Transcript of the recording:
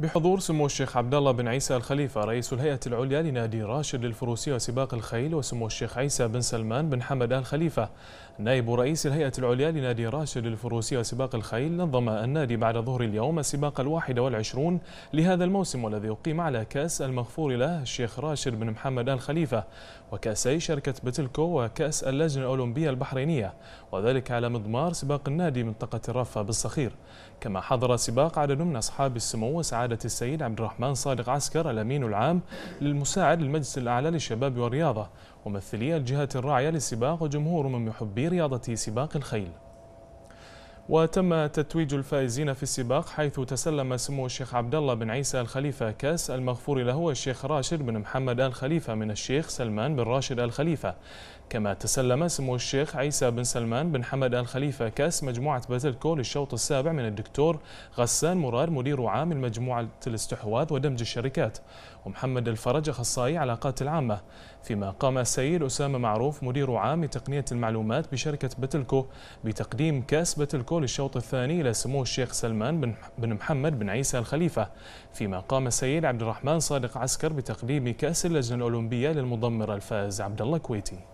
بحضور سمو الشيخ عبد الله بن عيسى الخليفه رئيس الهيئه العليا لنادي راشد للفروسيه وسباق الخيل وسمو الشيخ عيسى بن سلمان بن حمد ال خليفه نائب رئيس الهيئه العليا لنادي راشد للفروسيه وسباق الخيل نظم النادي بعد ظهر اليوم السباق الواحد والعشرون لهذا الموسم والذي أقيم على كأس المغفور له الشيخ راشد بن محمد ال خليفه وكأسي شركه بتلكو وكأس اللجنه الاولمبيه البحرينيه وذلك على مضمار سباق النادي منطقه الرفه بالصخير كما حضر سباق عدد من اصحاب السمو وسعاده سعادة السيد عبد الرحمن صادق عسكر الأمين العام للمساعد للمجلس الأعلى للشباب والرياضة وممثلي الجهة الراعية للسباق وجمهور من محبي رياضة سباق الخيل وتم تتويج الفائزين في السباق حيث تسلم سمو الشيخ عبد الله بن عيسى الخليفة كاس المغفور له الشيخ راشد بن محمد آل خليفة من الشيخ سلمان بن راشد آل خليفة كما تسلم سمو الشيخ عيسى بن سلمان بن حمد آل خليفة كاس مجموعة باتلكو للشوط السابع من الدكتور غسان مرار مدير عام المجموعة الاستحواذ ودمج الشركات ومحمد الفرج أخصائي علاقات العامة فيما قام السيد أسامة معروف مدير عام تقنية المعلومات بشركة باتلكو بتقديم كاس باتلكو كل الشوط الثاني إلى سمو الشيخ سلمان بن محمد بن عيسى الخليفة فيما قام السيد عبد الرحمن صادق عسكر بتقديم كأس اللجنة الأولمبية للمضمر الفائز عبد الله كويتي